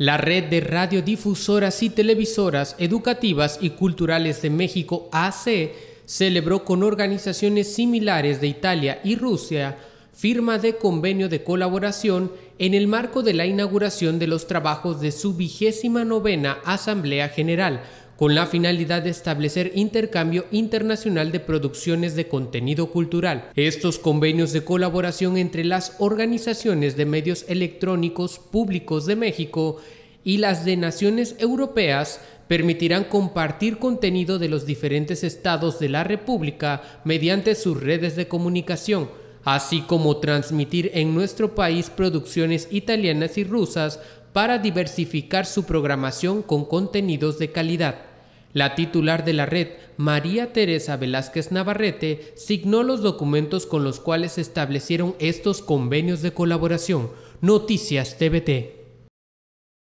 La red de radiodifusoras y televisoras educativas y culturales de México, AC, celebró con organizaciones similares de Italia y Rusia firma de convenio de colaboración en el marco de la inauguración de los trabajos de su vigésima novena Asamblea General, con la finalidad de establecer intercambio internacional de producciones de contenido cultural. Estos convenios de colaboración entre las organizaciones de medios electrónicos públicos de México y las de naciones europeas permitirán compartir contenido de los diferentes estados de la República mediante sus redes de comunicación, así como transmitir en nuestro país producciones italianas y rusas para diversificar su programación con contenidos de calidad. La titular de la red, María Teresa Velázquez Navarrete, signó los documentos con los cuales se establecieron estos convenios de colaboración. Noticias TVT.